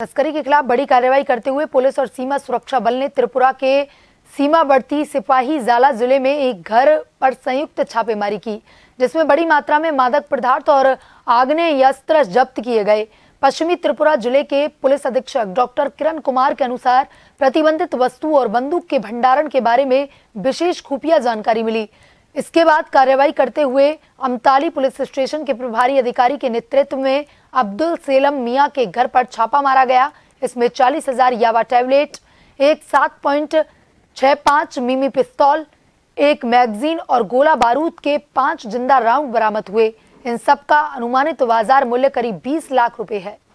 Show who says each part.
Speaker 1: तस्करी के खिलाफ बड़ी कार्रवाई करते हुए पुलिस और सीमा सुरक्षा बल ने त्रिपुरा के सीमावर्ती सिपाही जाला जिले में एक घर पर संयुक्त छापेमारी की जिसमें बड़ी मात्रा में मादक पदार्थ और आग्नेय अस्त्र जब्त किए गए पश्चिमी त्रिपुरा जिले के पुलिस अधीक्षक डॉक्टर किरण कुमार के अनुसार प्रतिबंधित वस्तु और बंदूक के भंडारण के बारे में विशेष खुफिया जानकारी मिली इसके बाद कार्रवाई करते हुए अमताली पुलिस स्टेशन के प्रभारी अधिकारी के नेतृत्व में अब्दुल सेलम मिया के घर पर छापा मारा गया इसमें चालीस हजार यावा टैबलेट एक सात पॉइंट छः पांच मिमी पिस्तौल एक मैगजीन और गोला बारूद के पांच जिंदा राउंड बरामद हुए इन सब का अनुमानित बाजार मूल्य करीब 20 लाख रुपए है